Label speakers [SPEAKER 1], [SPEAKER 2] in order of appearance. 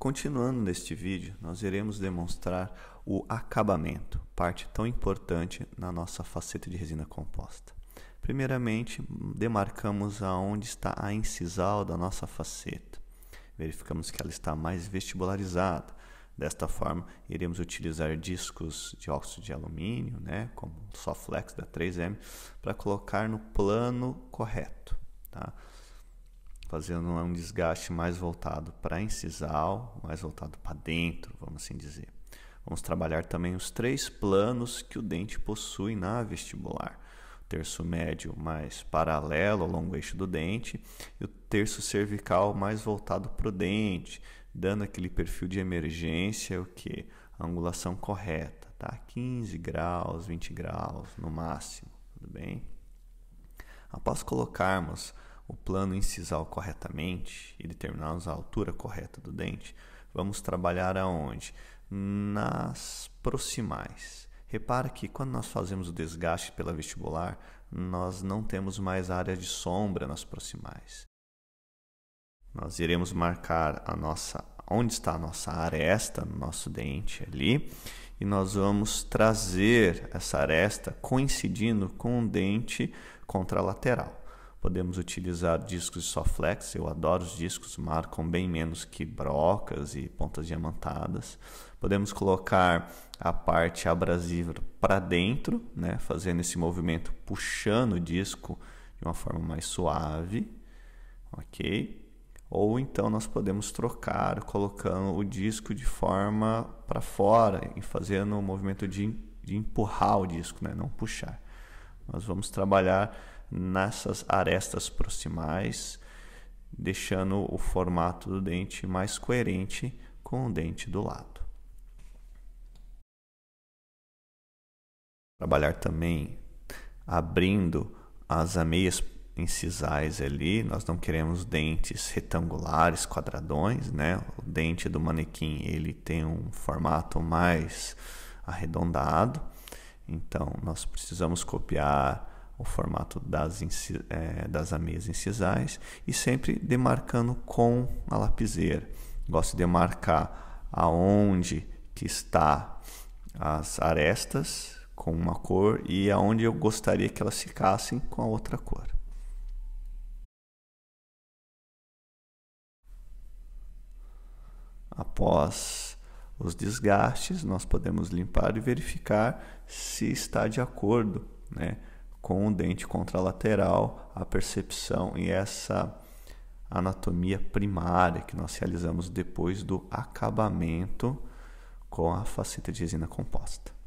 [SPEAKER 1] Continuando neste vídeo, nós iremos demonstrar o acabamento, parte tão importante na nossa faceta de resina composta. Primeiramente, demarcamos aonde está a incisal da nossa faceta. Verificamos que ela está mais vestibularizada. Desta forma, iremos utilizar discos de óxido de alumínio, né, como o Soflex da 3M, para colocar no plano correto. Tá? fazendo um desgaste mais voltado para incisal, mais voltado para dentro, vamos assim dizer. Vamos trabalhar também os três planos que o dente possui na vestibular. O terço médio mais paralelo ao longo eixo do dente e o terço cervical mais voltado para o dente, dando aquele perfil de emergência, o que? A angulação correta, tá? 15 graus, 20 graus no máximo, tudo bem? Após colocarmos o plano incisal corretamente e determinarmos a altura correta do dente, vamos trabalhar aonde? Nas proximais. Repara que quando nós fazemos o desgaste pela vestibular, nós não temos mais área de sombra nas proximais. Nós iremos marcar a nossa onde está a nossa aresta no nosso dente ali, e nós vamos trazer essa aresta coincidindo com o dente contralateral. Podemos utilizar discos de flex eu adoro os discos, marcam bem menos que brocas e pontas diamantadas. Podemos colocar a parte abrasiva para dentro, né, fazendo esse movimento puxando o disco de uma forma mais suave, ok? Ou então nós podemos trocar colocando o disco de forma para fora e fazendo o movimento de, de empurrar o disco, né, não puxar. Nós vamos trabalhar nessas arestas proximais, deixando o formato do dente mais coerente com o dente do lado. Trabalhar também abrindo as ameias incisais ali, nós não queremos dentes retangulares, quadradões, né? O dente do manequim, ele tem um formato mais arredondado. Então, nós precisamos copiar o formato das, é, das ameias incisais e sempre demarcando com a lapiseira. Gosto de marcar aonde que está as arestas com uma cor e aonde eu gostaria que elas ficassem com a outra cor. Após os desgastes, nós podemos limpar e verificar se está de acordo, né? com o dente contralateral, a percepção e essa anatomia primária que nós realizamos depois do acabamento com a faceta de resina composta.